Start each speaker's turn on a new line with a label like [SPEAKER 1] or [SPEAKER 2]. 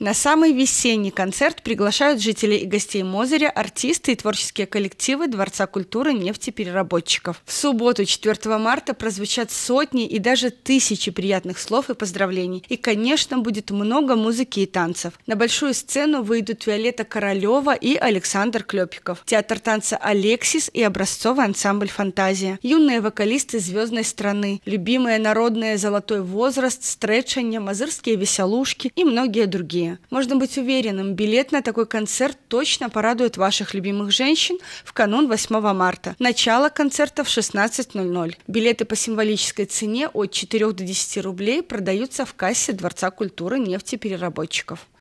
[SPEAKER 1] На самый весенний концерт приглашают жителей и гостей Мозыря, артисты и творческие коллективы Дворца культуры нефтепереработчиков. В субботу, 4 марта, прозвучат сотни и даже тысячи приятных слов и поздравлений. И, конечно, будет много музыки и танцев. На большую сцену выйдут Виолетта Королева и Александр Клепиков, театр танца «Алексис» и образцовый ансамбль «Фантазия», юные вокалисты звездной страны, любимое народное «Золотой возраст», «Стретчание», «Мазырские веселушки» и многие другие внимание. Можно быть уверенным, билет на такой концерт точно порадует ваших любимых женщин в канун 8 марта. Начало концерта в 16.00. Билеты по символической цене от 4 до 10 рублей продаются в кассе Дворца культуры нефтепереработчиков.